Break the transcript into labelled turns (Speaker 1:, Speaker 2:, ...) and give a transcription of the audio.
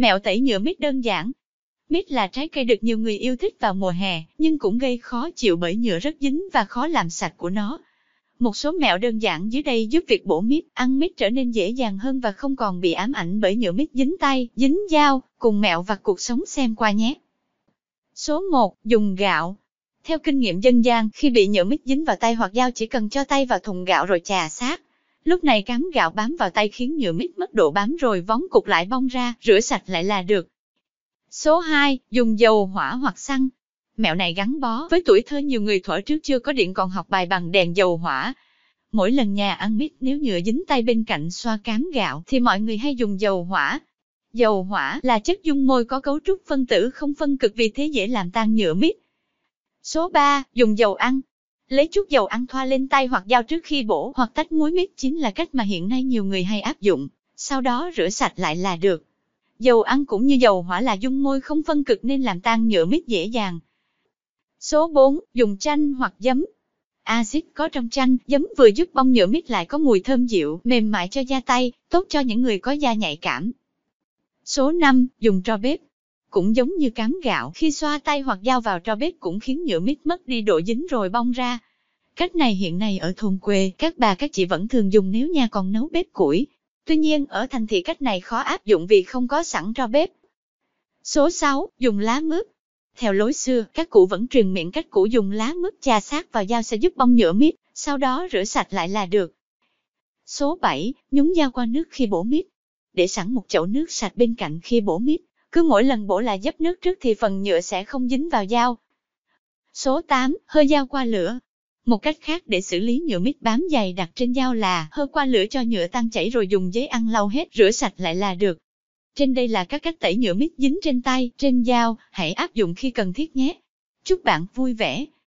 Speaker 1: Mẹo tẩy nhựa mít đơn giản. Mít là trái cây được nhiều người yêu thích vào mùa hè, nhưng cũng gây khó chịu bởi nhựa rất dính và khó làm sạch của nó. Một số mẹo đơn giản dưới đây giúp việc bổ mít, ăn mít trở nên dễ dàng hơn và không còn bị ám ảnh bởi nhựa mít dính tay, dính dao, cùng mẹo và cuộc sống xem qua nhé. Số 1. Dùng gạo. Theo kinh nghiệm dân gian, khi bị nhựa mít dính vào tay hoặc dao chỉ cần cho tay vào thùng gạo rồi chà sát Lúc này cán gạo bám vào tay khiến nhựa mít mất độ bám rồi vón cục lại bong ra, rửa sạch lại là được. Số 2. Dùng dầu hỏa hoặc xăng. Mẹo này gắn bó với tuổi thơ nhiều người thuở trước chưa có điện còn học bài bằng đèn dầu hỏa. Mỗi lần nhà ăn mít nếu nhựa dính tay bên cạnh xoa cán gạo thì mọi người hay dùng dầu hỏa. Dầu hỏa là chất dung môi có cấu trúc phân tử không phân cực vì thế dễ làm tan nhựa mít. Số 3. Dùng dầu ăn. Lấy chút dầu ăn thoa lên tay hoặc dao trước khi bổ hoặc tách muối mít chính là cách mà hiện nay nhiều người hay áp dụng, sau đó rửa sạch lại là được. Dầu ăn cũng như dầu hỏa là dung môi không phân cực nên làm tan nhựa mít dễ dàng. Số 4. Dùng chanh hoặc giấm. Axit có trong chanh, giấm vừa giúp bong nhựa mít lại có mùi thơm dịu, mềm mại cho da tay, tốt cho những người có da nhạy cảm. Số 5. Dùng tro bếp. Cũng giống như cán gạo khi xoa tay hoặc dao vào tro bếp cũng khiến nhựa mít mất đi độ dính rồi bong ra. Cách này hiện nay ở thôn quê, các bà các chị vẫn thường dùng nếu nhà còn nấu bếp củi. Tuy nhiên, ở thành thị cách này khó áp dụng vì không có sẵn tro bếp. Số 6. Dùng lá mướp Theo lối xưa, các cụ vẫn truyền miệng cách cũ dùng lá mướp chà sát vào dao sẽ giúp bong nhựa mít, sau đó rửa sạch lại là được. Số 7. Nhúng dao qua nước khi bổ mít Để sẵn một chậu nước sạch bên cạnh khi bổ mít cứ mỗi lần bổ là dấp nước trước thì phần nhựa sẽ không dính vào dao. Số 8. Hơi dao qua lửa. Một cách khác để xử lý nhựa mít bám dày đặt trên dao là hơi qua lửa cho nhựa tan chảy rồi dùng giấy ăn lau hết rửa sạch lại là được. Trên đây là các cách tẩy nhựa mít dính trên tay, trên dao, hãy áp dụng khi cần thiết nhé. Chúc bạn vui vẻ!